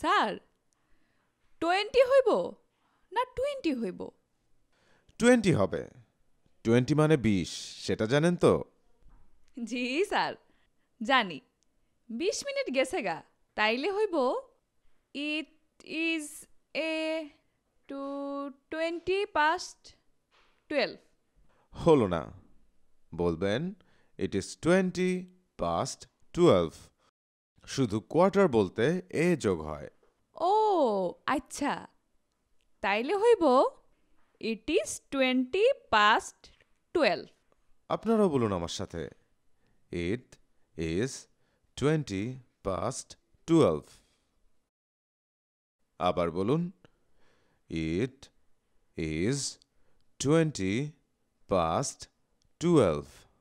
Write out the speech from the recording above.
sir twenty হইব না twenty হইব টোয়েন্টি হবে টোয়েন্টি মানে বিশ সেটা জানেন তো জি স্যার জানি বিশ মিনিট গেছে গা তাইলে হইব it is a to twenty past twelve হলো না বলবেন it is twenty past twelve শুধু কোয়ার্টার বলতে এ যোগ হয় ও আচ্ছা তাইলে হইব it is twenty past twelve আপনারাও বলুন আমার সাথে it is twenty past twelve আবার বলুন it is twenty past twelve